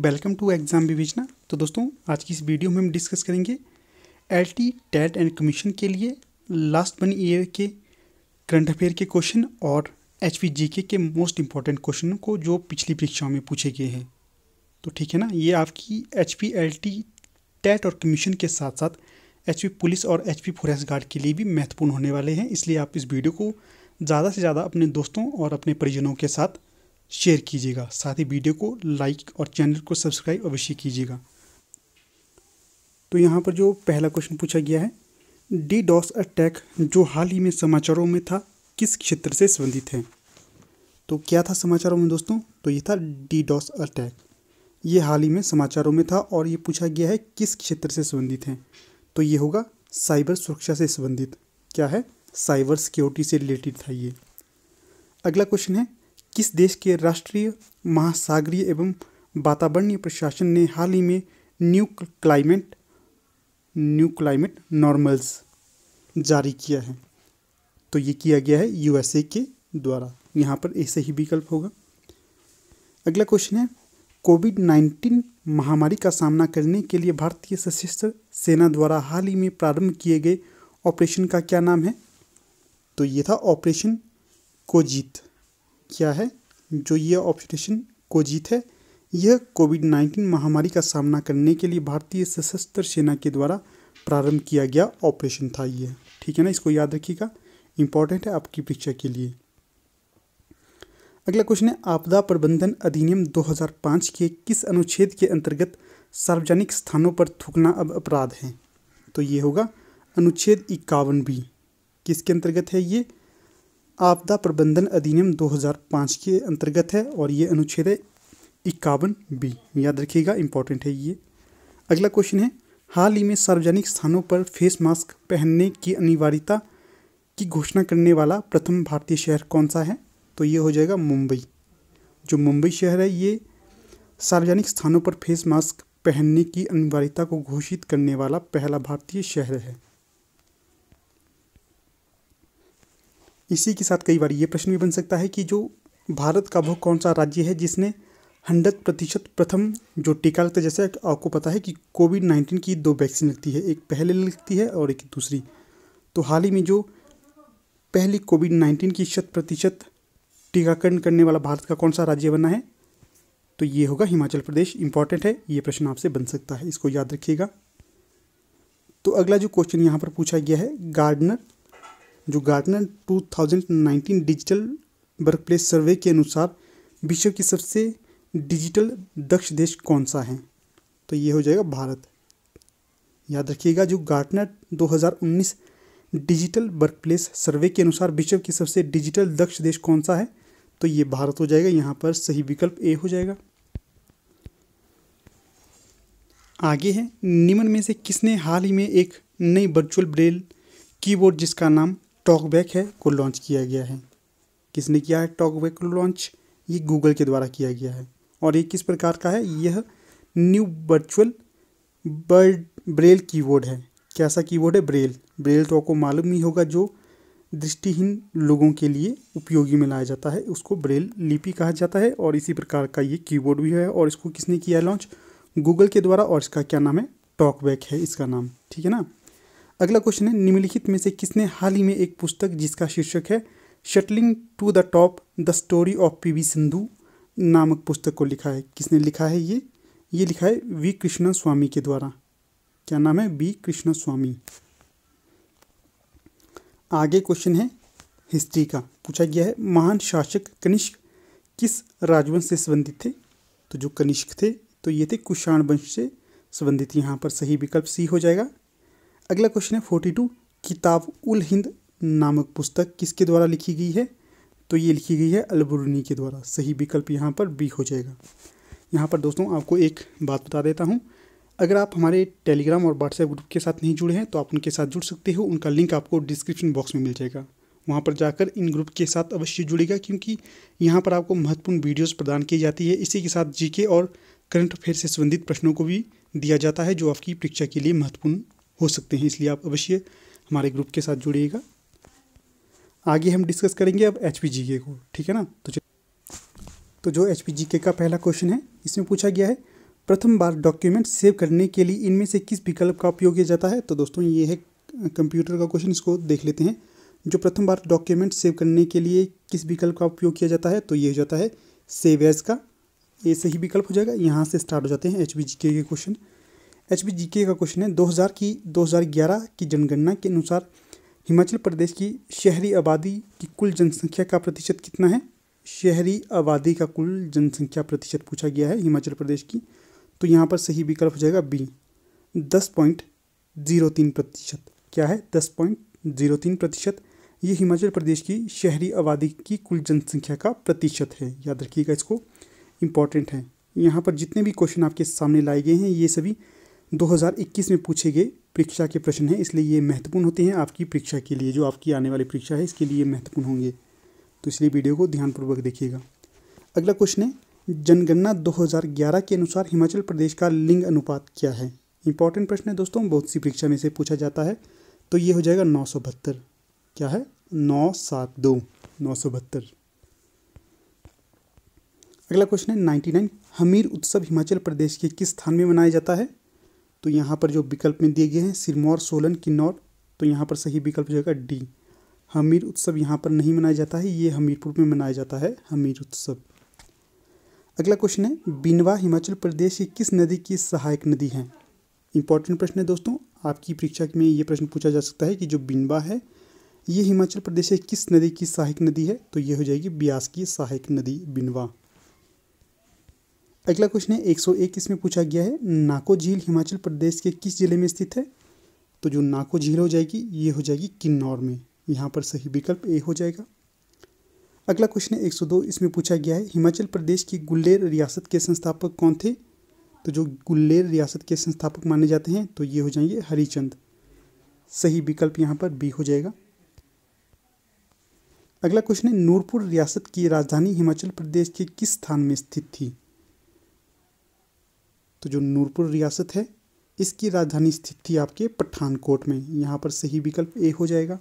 welcome to exam विवेचना तो दोस्तों आज की इस वीडियो में हम डिस्कस करेंगे L T TET and commission के लिए लास्ट वन ईयर के करंट अफेयर के क्वेश्चन और एच पी जी के के मोस्ट इंपॉर्टेंट क्वेश्चन को जो पिछली परीक्षाओं में पूछे गए हैं तो ठीक है ना ये आपकी H P L T TET और कमीशन के साथ साथ एच पी पुलिस और एच पी फॉरेस्ट गार्ड के लिए भी महत्वपूर्ण होने वाले हैं इसलिए आप इस वीडियो को ज़्यादा से ज़्यादा अपने दोस्तों और अपने परिजनों के साथ शेयर कीजिएगा साथ ही वीडियो को लाइक और चैनल को सब्सक्राइब अवश्य कीजिएगा तो यहाँ पर जो पहला क्वेश्चन पूछा गया है डी डॉस अटैक जो हाल ही में समाचारों में था किस क्षेत्र से संबंधित है तो क्या था समाचारों में दोस्तों तो ये था डी डॉस अटैक ये हाल ही में समाचारों में था और ये पूछा गया है किस क्षेत्र से संबंधित है तो ये होगा साइबर सुरक्षा से संबंधित क्या है साइबर सिक्योरिटी से रिलेटेड था ये अगला क्वेश्चन है किस देश के राष्ट्रीय महासागरीय एवं वातावरणीय प्रशासन ने हाल ही में new climate new climate normals जारी किया है तो ये किया गया है यूएसए के द्वारा यहाँ पर ऐसे ही विकल्प होगा अगला क्वेश्चन है कोविड नाइन्टीन महामारी का सामना करने के लिए भारतीय सशस्त्र सेना द्वारा हाल ही में प्रारंभ किए गए ऑपरेशन का क्या नाम है तो ये था ऑपरेशन कोजीत किया है जो यह ऑपरेशन कोजीत है यह कोविड नाइन्टीन महामारी का सामना करने के लिए भारतीय सशस्त्र सेना के द्वारा प्रारंभ किया गया ऑपरेशन था यह ठीक है ना इसको याद रखिएगा इंपॉर्टेंट है आपकी परीक्षा के लिए अगला क्वेश्चन है आपदा प्रबंधन अधिनियम 2005 के किस अनुच्छेद के अंतर्गत सार्वजनिक स्थानों पर थूकना अब अपराध है तो ये होगा अनुच्छेद इक्यावन बी किसके अंतर्गत है ये आपदा प्रबंधन अधिनियम 2005 के अंतर्गत है और ये अनुच्छेद है इक्यावन बी याद रखिएगा इंपॉर्टेंट है ये अगला क्वेश्चन है हाल ही में सार्वजनिक स्थानों पर फेस मास्क पहनने की अनिवार्यता की घोषणा करने वाला प्रथम भारतीय शहर कौन सा है तो ये हो जाएगा मुंबई जो मुंबई शहर है ये सार्वजनिक स्थानों पर फेस मास्क पहनने की अनिवार्यता को घोषित करने वाला पहला भारतीय शहर है इसी के साथ कई बार ये प्रश्न भी बन सकता है कि जो भारत का वह कौन सा राज्य है जिसने हंड्रेड प्रतिशत प्रथम जो टीका लगता है जैसे आपको पता है कि कोविड नाइन्टीन की दो वैक्सीन लगती है एक पहले लगती है और एक दूसरी तो हाल ही में जो पहली कोविड नाइन्टीन की शत प्रतिशत टीकाकरण करने वाला भारत का कौन सा राज्य बना है तो ये होगा हिमाचल प्रदेश इंपॉर्टेंट है ये प्रश्न आपसे बन सकता है इसको याद रखिएगा तो अगला जो क्वेश्चन यहाँ पर पूछा गया है गार्डनर जो गार्डनर 2019 डिजिटल वर्कप्लेस सर्वे के अनुसार विश्व की सबसे डिजिटल दक्ष देश कौन सा है तो ये हो जाएगा भारत याद रखिएगा जो गार्टनर 2019 डिजिटल वर्कप्लेस सर्वे के अनुसार विश्व की सबसे डिजिटल दक्ष देश कौन सा है तो ये भारत हो जाएगा यहाँ पर सही विकल्प ए हो जाएगा आगे है निम्न में से किसने हाल ही में एक नई वर्चुअल ब्रेल कीबोर्ड जिसका नाम टॉकबैक है को लॉन्च किया गया है किसने किया है टॉकबैक को लॉन्च ये गूगल के द्वारा किया गया है और ये किस प्रकार का है यह new virtual bird braille keyboard है कैसा कीबोर्ड है ब्रेल ब्रेल तो आपको मालूम ही होगा जो दृष्टिहीन लोगों के लिए उपयोगी में लाया जाता है उसको ब्रेल लिपि कहा जाता है और इसी प्रकार का ये कीबोर्ड भी है और इसको किसने किया लॉन्च गूगल के द्वारा और इसका क्या नाम है टॉकबैक है इसका नाम ठीक है ना अगला क्वेश्चन है निम्नलिखित में से किसने हाल ही में एक पुस्तक जिसका शीर्षक है shuttling to the top the story of P V Sindhu नामक पुस्तक को लिखा है किसने लिखा है ये ये लिखा है वी कृष्ण स्वामी के द्वारा क्या नाम है वी कृष्ण स्वामी आगे क्वेश्चन है हिस्ट्री का पूछा गया है महान शासक कनिष्क किस राजवंश से संबंधित थे तो जो कनिष्क थे तो ये थे कुषाण वंश से संबंधित यहाँ पर सही विकल्प सी हो जाएगा अगला क्वेश्चन है फोर्टी टू किताब उल हिंद नामक पुस्तक किसके द्वारा लिखी गई है तो ये लिखी गई है अलबरूनी के द्वारा सही विकल्प यहाँ पर बी हो जाएगा यहाँ पर दोस्तों आपको एक बात बता देता हूँ अगर आप हमारे टेलीग्राम और व्हाट्सएप ग्रुप के साथ नहीं जुड़े हैं तो आप उनके साथ जुड़ सकते हो उनका लिंक आपको डिस्क्रिप्शन बॉक्स में मिल जाएगा वहाँ पर जाकर इन ग्रुप के साथ अवश्य जुड़ेगा क्योंकि यहाँ पर आपको महत्वपूर्ण वीडियोस प्रदान की जाती है इसी के साथ जीके और करंट अफेयर से संबंधित प्रश्नों को भी दिया जाता है जो आपकी परीक्षा के लिए महत्वपूर्ण हो सकते हैं इसलिए आप अवश्य हमारे ग्रुप के साथ जुड़िएगा आगे हम डिस्कस करेंगे अब एच पी को ठीक है ना तो तो जो एच पी का पहला क्वेश्चन है इसमें पूछा गया है प्रथम बार डॉक्यूमेंट सेव करने के लिए इनमें से किस विकल्प का उपयोग किया जाता है तो दोस्तों ये है कंप्यूटर का क्वेश्चन इसको देख लेते हैं जो प्रथम बार डॉक्यूमेंट सेव करने के लिए किस विकल्प का उपयोग किया जाता है तो ये हो जाता है सेव एज का ये सही विकल्प हो जाएगा यहाँ से स्टार्ट हो जाते हैं एच के क्वेश्चन एच के का क्वेश्चन है 2000 की 2011 की जनगणना के अनुसार हिमाचल प्रदेश की शहरी आबादी की कुल जनसंख्या का प्रतिशत कितना है शहरी आबादी का कुल जनसंख्या प्रतिशत पूछा गया है हिमाचल प्रदेश की तो यहाँ पर सही विकल्प हो जाएगा बी दस पॉइंट जीरो तीन प्रतिशत क्या है दस पॉइंट जीरो तीन प्रतिशत ये हिमाचल प्रदेश की शहरी आबादी की कुल जनसंख्या का प्रतिशत है याद रखिएगा इसको इम्पॉर्टेंट है यहाँ पर जितने भी क्वेश्चन आपके सामने लाए गए हैं ये सभी 2021 में पूछे गए परीक्षा के प्रश्न हैं इसलिए ये महत्वपूर्ण होते हैं आपकी परीक्षा के लिए जो आपकी आने वाली परीक्षा है इसके लिए महत्वपूर्ण होंगे तो इसलिए वीडियो को ध्यानपूर्वक देखिएगा अगला क्वेश्चन है जनगणना 2011 के अनुसार हिमाचल प्रदेश का लिंग अनुपात क्या है इंपॉर्टेंट प्रश्न है दोस्तों बहुत सी परीक्षा में से पूछा जाता है तो ये हो जाएगा नौ सौ बहत्तर क्या है नौ सात दो नौ सौ बहत्तर अगला क्वेश्चन है नाइन्टी नाइन हमीर उत्सव हिमाचल प्रदेश के किस स्थान में मनाया जाता है तो यहाँ पर जो विकल्प में दिए गए हैं सिरमौर सोलन किन्नौर तो यहाँ पर सही विकल्प हो जाएगा डी हमीर उत्सव यहाँ पर नहीं मनाया जाता है ये हमीरपुर में मनाया जाता है हमीर उत्सव अगला क्वेश्चन है बिनवा हिमाचल प्रदेश की किस नदी की सहायक नदी है इंपॉर्टेंट प्रश्न है दोस्तों आपकी परीक्षा में ये प्रश्न पूछा जा सकता है कि जो बिनवा है ये हिमाचल प्रदेश की किस नदी की सहायक नदी है तो ये हो जाएगी ब्यास की सहायक नदी बिनवा अगला क्वेश्चन है एक सौ एक इसमें पूछा गया है नाको झील हिमाचल प्रदेश के किस ज़िले में स्थित है तो जो नाको झील हो जाएगी ये हो जाएगी किन्नौर में यहाँ पर सही विकल्प ए हो जाएगा अगला क्वेश्चन है दो इसमें पूछा गया है हिमाचल प्रदेश की गुल्लेर रियासत के संस्थापक कौन थे तो जो गुल्लेर रियासत के संस्थापक माने जाते हैं तो ये हो जाएंगे हरिचंद सही विकल्प यहाँ पर बी हो जाएगा अगला क्वेश्चन है नूरपुर रियासत की राजधानी हिमाचल प्रदेश के किस स्थान में स्थित थी तो जो नूरपुर रियासत है इसकी राजधानी स्थित थी आपके पठानकोट में यहाँ पर सही विकल्प ए हो जाएगा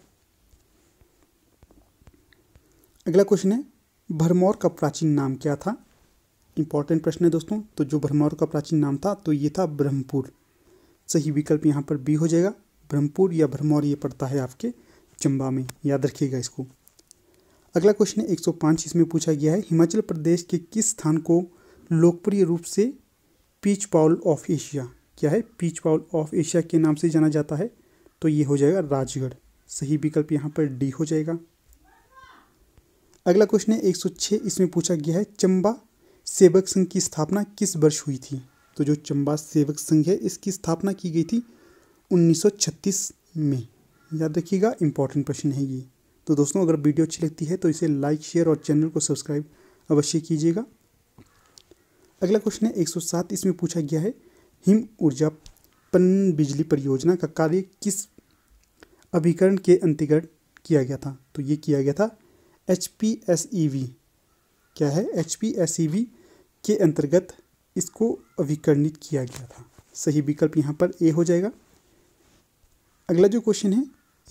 अगला क्वेश्चन है भरमौर का प्राचीन नाम क्या था इंपॉर्टेंट प्रश्न है दोस्तों तो जो भरमौर का प्राचीन नाम था तो ये था ब्रह्मपुर सही विकल्प यहाँ पर बी हो जाएगा ब्रह्मपुर या भरमौर ये पड़ता है आपके चंबा में याद रखिएगा इसको अगला क्वेश्चन है 105 इसमें पूछा गया है हिमाचल प्रदेश के किस स्थान को लोकप्रिय रूप से पीच पाउल ऑफ एशिया क्या है पीच पाउल ऑफ एशिया के नाम से जाना जाता है तो ये हो जाएगा राजगढ़ सही विकल्प यहाँ पर डी हो जाएगा अगला क्वेश्चन है एक सौ छः इसमें पूछा गया है चंबा सेवक संघ की स्थापना किस वर्ष हुई थी तो जो चंबा सेवक संघ है इसकी स्थापना की गई थी 1936 में याद रखिएगा इंपॉर्टेंट प्रश्न है ये तो दोस्तों अगर वीडियो अच्छी लगती है तो इसे लाइक शेयर और चैनल को सब्सक्राइब अवश्य कीजिएगा अगला क्वेश्चन है 107 इसमें पूछा गया है हिम ऊर्जा पन्न बिजली परियोजना का कार्य किस अभिकरण के अंतर्गत किया गया था तो ये किया गया था H P S E V क्या है H P S E V के अंतर्गत इसको अभिकरणित किया गया था सही विकल्प यहाँ पर ए हो जाएगा अगला जो क्वेश्चन है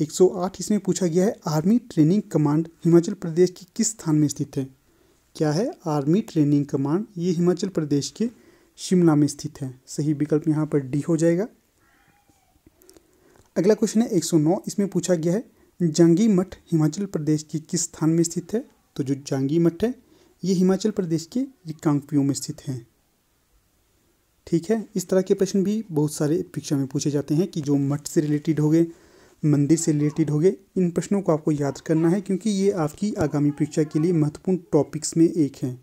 108 इसमें पूछा गया है army training command Himachal Pradesh के किस स्थान में स्थित है क्या है आर्मी ट्रेनिंग कमांड ये हिमाचल प्रदेश के शिमला में स्थित है सही विकल्प यहाँ पर डी हो जाएगा अगला क्वेश्चन है 109 इसमें पूछा गया है जांगी मठ हिमाचल प्रदेश के किस स्थान में स्थित है तो जो जांगी मठ है ये हिमाचल प्रदेश के रिकांगपियों में स्थित है ठीक है इस तरह के प्रश्न भी बहुत सारे परीक्षा में पूछे जाते हैं कि जो मठ से रिलेटेड हो गए मंदिर से रिलेटेड हो गए इन प्रश्नों को आपको याद करना है क्योंकि ये आपकी आगामी परीक्षा के लिए महत्वपूर्ण टॉपिक्स में एक हैं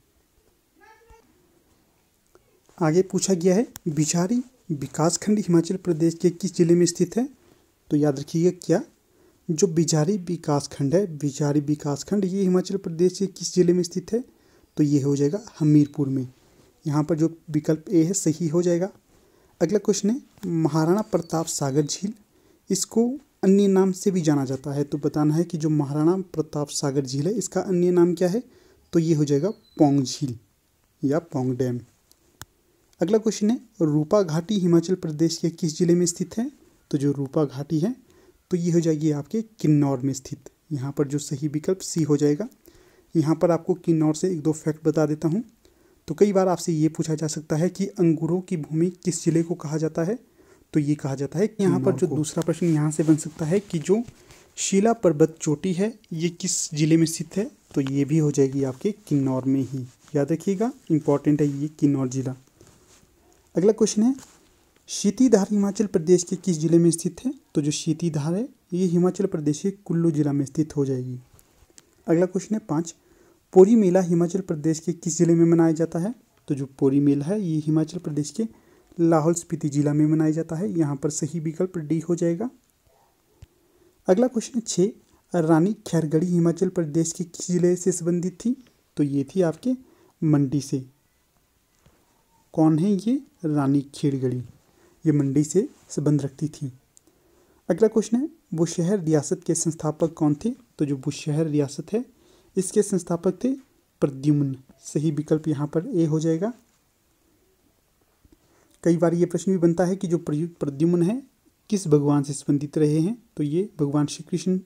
आगे पूछा गया है बिचारी विकासखंड हिमाचल प्रदेश के किस जिले में स्थित है तो याद रखिएगा क्या जो बिजारी विकासखंड है बिजारी विकासखंड ये हिमाचल प्रदेश के किस जिले में स्थित है तो ये हो जाएगा हमीरपुर में यहाँ पर जो विकल्प ए है सही हो जाएगा अगला क्वेश्चन है महाराणा प्रताप सागर झील इसको अन्य नाम से भी जाना जाता है तो बताना है कि जो महाराणा प्रताप सागर झील है इसका अन्य नाम क्या है तो ये हो जाएगा पोंग झील या पोंग डैम अगला क्वेश्चन है रूपा घाटी हिमाचल प्रदेश के किस ज़िले में स्थित है तो जो रूपा घाटी है तो ये हो जाएगी आपके किन्नौर में स्थित यहाँ पर जो सही विकल्प सी हो जाएगा यहाँ पर आपको किन्नौर से एक दो फैक्ट बता देता हूँ तो कई बार आपसे ये पूछा जा सकता है कि अंगूरों की भूमि किस ज़िले को कहा जाता है तो ये कहा जाता है कि यहाँ पर जो दूसरा प्रश्न यहाँ से बन सकता है कि जो शिला पर्वत चोटी है ये किस जिले में स्थित है तो ये भी हो जाएगी आपके किन्नौर में ही याद रखिएगा इंपॉर्टेंट है ये किन्नौर जिला अगला क्वेश्चन है शीतीधार हिमाचल प्रदेश के किस जिले में स्थित है तो जो शीतीधार है ये हिमाचल प्रदेश के कुल्लू जिला में स्थित हो जाएगी अगला क्वेश्चन है पाँच पोरी मेला हिमाचल प्रदेश के किस जिले में मनाया जाता है तो जो पोरी मेला है ये हिमाचल प्रदेश के लाहौल स्पीति जिला में मनाया जाता है यहाँ पर सही विकल्प डी हो जाएगा अगला क्वेश्चन छः रानी खैरगढ़ी हिमाचल प्रदेश के किस जिले से संबंधित थी तो ये थी आपके मंडी से कौन है ये रानी खेड़गढ़ी ये मंडी से संबंध रखती थी अगला क्वेश्चन है बुशहर रियासत के संस्थापक कौन थे तो जो बुशहर रियासत है इसके संस्थापक थे प्रद्युम्न सही विकल्प यहाँ पर ए हो जाएगा कई बार ये प्रश्न भी बनता है कि जो प्रद्युमन है किस भगवान से संबंधित रहे हैं तो ये भगवान श्री कृष्ण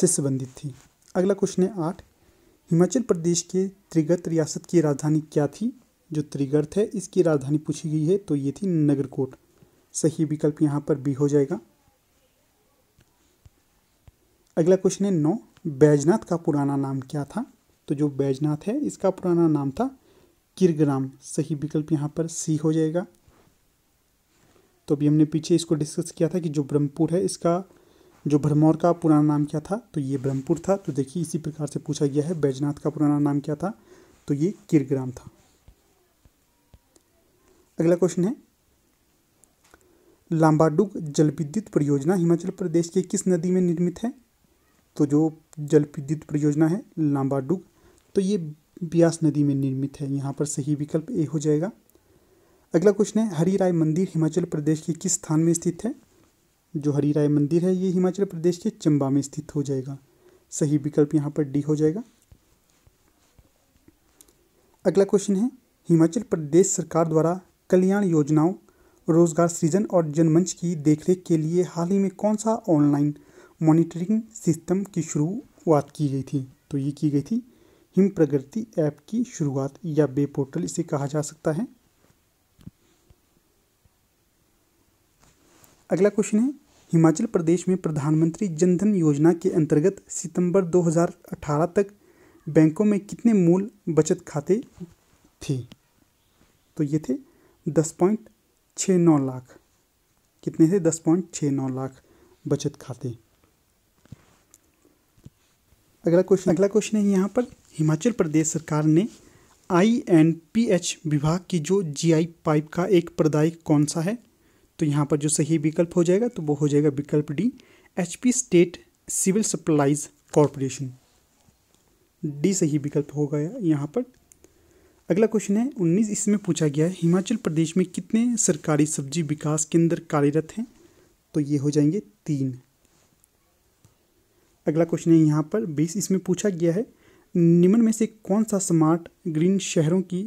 से संबंधित थी अगला क्वेश्चन है आठ हिमाचल प्रदेश के त्रिगत रियासत की राजधानी क्या थी जो त्रिगर्थ है इसकी राजधानी पूछी गई है तो ये थी नगरकोट सही विकल्प यहाँ पर भी हो जाएगा अगला क्वेश्चन है नौ बैजनाथ का पुराना नाम क्या था तो जो बैजनाथ है इसका पुराना नाम था किरग्राम सही विकल्प यहाँ पर सी हो जाएगा तो अभी हमने पीछे इसको डिस्कस किया था कि जो ब्रह्मपुर है इसका जो भरमौर का पुराना नाम क्या था तो ये ब्रह्मपुर था तो देखिए इसी प्रकार से पूछा गया है बैजनाथ का पुराना नाम क्या था तो ये किरग्राम था अगला क्वेश्चन है लाम्बाडुग विद्युत परियोजना हिमाचल प्रदेश के किस नदी में निर्मित है तो जो जल विद्युत परियोजना है लाम्बाडुग तो ये ब्यास नदी में निर्मित है यहाँ पर सही विकल्प ए हो जाएगा अगला क्वेश्चन है हरी राय मंदिर हिमाचल प्रदेश के किस स्थान में स्थित है जो हरी राय मंदिर है ये हिमाचल प्रदेश के चंबा में स्थित हो जाएगा सही विकल्प यहाँ पर डी हो जाएगा अगला क्वेश्चन है हिमाचल प्रदेश सरकार द्वारा कल्याण योजनाओं रोजगार सृजन और जनमंच की देखरेख के लिए हाल ही में कौन सा ऑनलाइन मॉनिटरिंग सिस्टम की शुरुआत की गई थी तो ये की गई थी हिम प्रगति ऐप की शुरुआत या वेब पोर्टल इसे कहा जा सकता है अगला क्वेश्चन है हिमाचल प्रदेश में प्रधानमंत्री जनधन योजना के अंतर्गत सितंबर 2018 तक बैंकों में कितने मूल बचत खाते थे तो ये थे दस पॉइंट नौ लाख कितने थे दस पॉइंट नौ लाख बचत खाते अगला क्वेश्चन अगला क्वेश्चन है यहाँ पर हिमाचल प्रदेश सरकार ने आई एंड पी एच विभाग की जो जी आई पाइप का एक प्रदायिक कौन सा है तो यहाँ पर जो सही विकल्प हो जाएगा तो वो हो जाएगा विकल्प D H state civil supplies corporation D सही विकल्प हो गया यहाँ पर अगला क्वेश्चन है उन्नीस इसमें पूछा गया है हिमाचल प्रदेश में कितने सरकारी सब्जी विकास केंद्र कार्यरत हैं तो ये हो जाएंगे तीन अगला क्वेश्चन है यहाँ पर बीस इसमें पूछा गया है निम्न में से कौन सा स्मार्ट ग्रीन शहरों की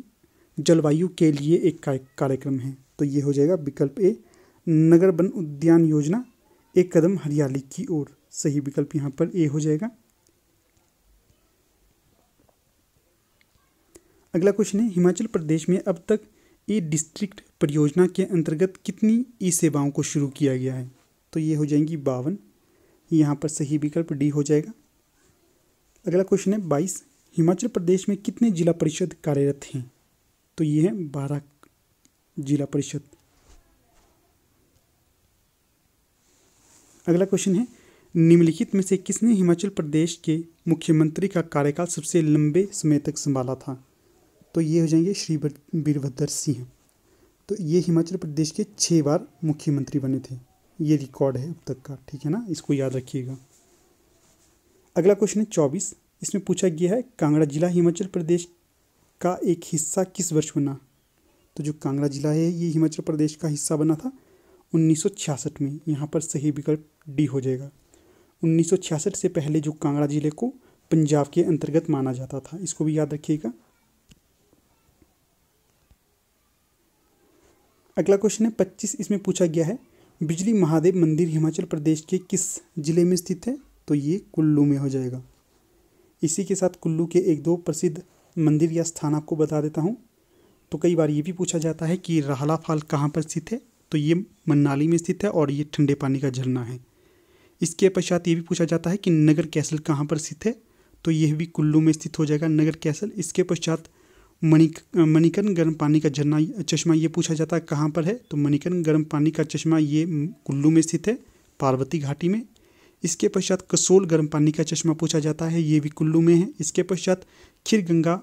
जलवायु के लिए एक कार्यक्रम है तो ये हो जाएगा विकल्प ए नगर वन उद्यान योजना एक कदम हरियाली की ओर सही विकल्प यहाँ पर ए हो जाएगा अगला क्वेश्चन है हिमाचल प्रदेश में अब तक ई डिस्ट्रिक्ट परियोजना के अंतर्गत कितनी ई सेवाओं को शुरू किया गया है तो ये हो जाएंगी बावन यहाँ पर सही विकल्प डी हो जाएगा अगला क्वेश्चन है बाईस हिमाचल प्रदेश में कितने जिला परिषद कार्यरत हैं तो ये हैं बारह जिला परिषद अगला क्वेश्चन है निम्नलिखित में से किसने हिमाचल प्रदेश के मुख्यमंत्री का कार्यकाल सबसे लंबे समय तक संभाला था तो ये हो जाएंगे श्री वीरभद्र सिंह तो ये हिमाचल प्रदेश के छः बार मुख्यमंत्री बने थे ये रिकॉर्ड है अब तक का ठीक है ना इसको याद रखिएगा अगला क्वेश्चन है चौबीस इसमें पूछा गया है कांगड़ा जिला हिमाचल प्रदेश का एक हिस्सा किस वर्ष बना तो जो कांगड़ा जिला है ये हिमाचल प्रदेश का हिस्सा बना था उन्नीस में यहाँ पर सही विकल्प डी हो जाएगा 1966 से पहले जो कांगड़ा जिले को पंजाब के अंतर्गत माना जाता था इसको भी याद रखिएगा अगला क्वेश्चन है 25 इसमें पूछा गया है बिजली महादेव मंदिर हिमाचल प्रदेश के किस जिले में स्थित है तो ये कुल्लू में हो जाएगा इसी के साथ कुल्लू के एक दो प्रसिद्ध मंदिर या स्थान आपको बता देता हूँ तो कई बार ये भी पूछा जाता है कि राहला फाल कहाँ पर स्थित है तो ये मनाली में स्थित है और ये ठंडे पानी का झरना है इसके पश्चात ये भी पूछा जाता है कि नगर कैसल कहाँ पर स्थित है तो यह भी कुल्लू में स्थित हो जाएगा नगर कैसल इसके पश्चात मणिक मणिकन गर्म पानी का झरना चश्मा ये पूछा जाता है कहाँ पर है तो मणिकन गर्म पानी का चश्मा ये कुल्लू में स्थित है पार्वती घाटी में इसके पश्चात कसोल गर्म पानी का चश्मा पूछा जाता है ये भी कुल्लू में है इसके पश्चात खीर गंगा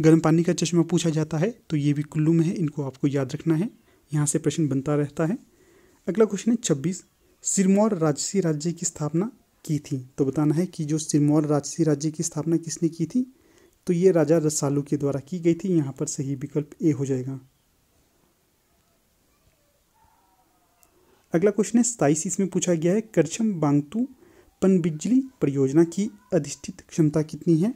गर्म पानी का चश्मा पूछा जाता है तो ये भी कुल्लू में है इनको आपको याद रखना है यहाँ से प्रश्न बनता रहता है अगला क्वेश्चन है छब्बीस सिरमौर राजसी राज्य की स्थापना की थी तो बताना है कि जो सिरमौर राजसी राज्य की स्थापना किसने की थी तो ये राजा रसालू के द्वारा की गई थी यहाँ पर सही विकल्प ए हो जाएगा अगला क्वेश्चन है सताइस इसमें पूछा गया है करछम बांगतू पनबिजली परियोजना की अधिष्ठित क्षमता कितनी है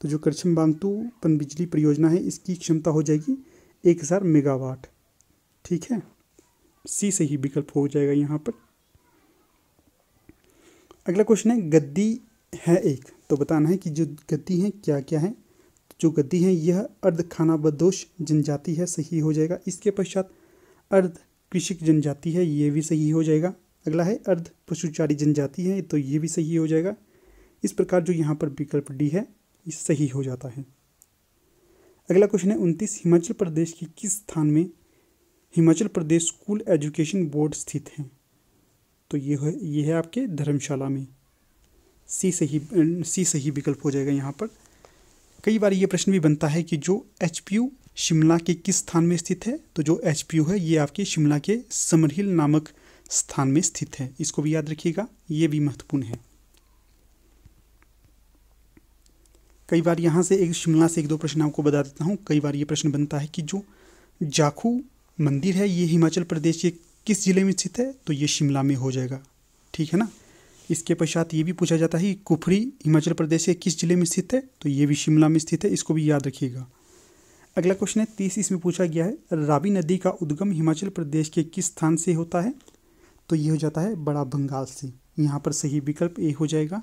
तो जो करछम बांगतू पनबिजली परियोजना है इसकी क्षमता हो जाएगी एक हज़ार मेगावाट ठीक है सी से ही विकल्प हो जाएगा यहाँ पर अगला क्वेश्चन है गद्दी है एक तो बताना है कि जो गद्दी है क्या क्या है जो गद्दी है यह अर्ध खानाबदोष जनजाति है सही हो जाएगा इसके पश्चात अर्ध कृषिक जनजाति है ये भी सही हो जाएगा अगला है अर्ध पशुचारी जनजाति है तो ये भी सही हो जाएगा इस प्रकार जो यहाँ पर विकल्प डी है ये सही हो जाता है अगला क्वेश्चन है उनतीस हिमाचल प्रदेश के किस स्थान में Himachal Pradesh school education board स्थित है तो ये है ये है आपके धर्मशाला में सी सही सी सही विकल्प हो जाएगा यहाँ पर कई बार ये प्रश्न भी बनता है कि जो एच शिमला के किस स्थान में स्थित है तो जो एच है ये आपके शिमला के समरहिल नामक स्थान में स्थित है इसको भी याद रखिएगा ये भी महत्वपूर्ण है कई बार यहाँ से एक शिमला से एक दो प्रश्न आपको बता देता हूँ कई बार ये प्रश्न बनता है कि जो जाखू मंदिर है ये हिमाचल प्रदेश के किस ज़िले में स्थित है तो ये शिमला में हो जाएगा ठीक है ना इसके पश्चात ये भी पूछा जाता है कि कुफरी हिमाचल प्रदेश के किस ज़िले में स्थित है तो ये भी शिमला में स्थित है इसको भी याद रखिएगा अगला क्वेश्चन है तीस इसमें पूछा गया है रावी नदी का उद्गम हिमाचल प्रदेश के किस स्थान से होता है तो ये हो जाता है बड़ा बंगाल से यहाँ पर सही विकल्प ए हो जाएगा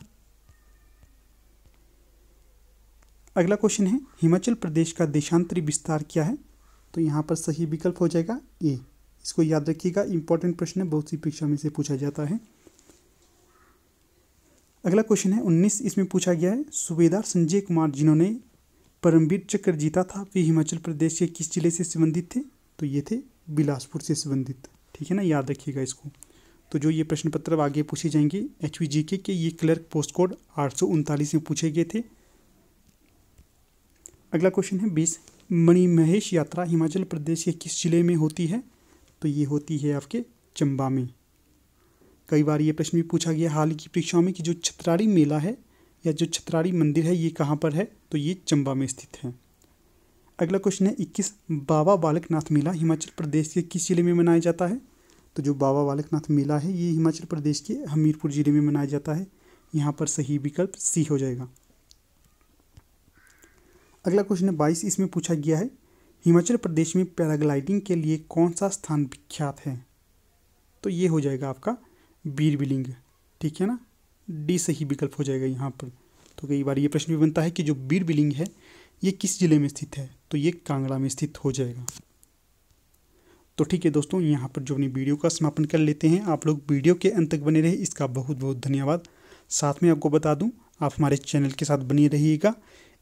अगला क्वेश्चन है हिमाचल प्रदेश का देशांतरी विस्तार क्या है तो यहाँ पर सही विकल्प हो जाएगा ए इसको याद रखिएगा इंपॉर्टेंट प्रश्न है बहुत सी परीक्षा में से पूछा जाता है अगला क्वेश्चन है उन्नीस इसमें पूछा गया है सुबेदार संजय कुमार जिन्होंने परमवीर चक्र जीता था वे हिमाचल प्रदेश के किस जिले से संबंधित थे तो ये थे बिलासपुर से संबंधित ठीक है ना याद रखिएगा इसको तो जो ये प्रश्न पत्र आगे पूछे जाएंगे एच के ये क्लर्क पोस्ट कोड आठ में पूछे गए थे अगला क्वेश्चन है बीस मणि महेश यात्रा हिमाचल प्रदेश के किस ज़िले में होती है तो ये होती है आपके चंबा में कई बार ये प्रश्न भी पूछा गया हाल की परीक्षाओं में कि जो छत्रारी मेला है या जो छत्रारी मंदिर है ये कहाँ पर है तो ये चंबा में स्थित है अगला क्वेश्चन है इक्कीस बाबा बालकनाथ मेला हिमाचल प्रदेश के किस ज़िले में मनाया जाता है तो जो बाबा बालकनाथ मेला है ये हिमाचल प्रदेश के हमीरपुर ज़िले में मनाया जाता है यहाँ पर सही विकल्प सी हो जाएगा अगला क्वेश्चन है बाईस इसमें पूछा गया है हिमाचल प्रदेश में पैराग्लाइडिंग के लिए कौन सा स्थान विख्यात है तो ये हो जाएगा आपका बीरबिलिंग ठीक है ना डी सही विकल्प हो जाएगा यहाँ पर तो कई बार ये प्रश्न भी बनता है कि जो बीरबिलिंग है ये किस ज़िले में स्थित है तो ये कांगड़ा में स्थित हो जाएगा तो ठीक है दोस्तों यहाँ पर जो अपनी वीडियो का समापन कर लेते हैं आप लोग वीडियो के अंत तक बने रहे इसका बहुत बहुत धन्यवाद साथ में आपको बता दूँ आप हमारे चैनल के साथ बनी रहिएगा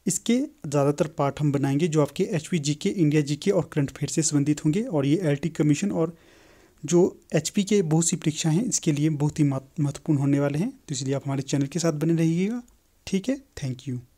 इसके ज़्यादातर पार्ट हम बनाएंगे जो आपके एच जी के इंडिया जी के और करंट अफेयर से संबंधित होंगे और ये एल कमीशन और जो एच के बहुत सी परीक्षाएँ हैं इसके लिए बहुत ही महत्वपूर्ण होने वाले हैं तो इसलिए आप हमारे चैनल के साथ बने रहिएगा ठीक है थैंक यू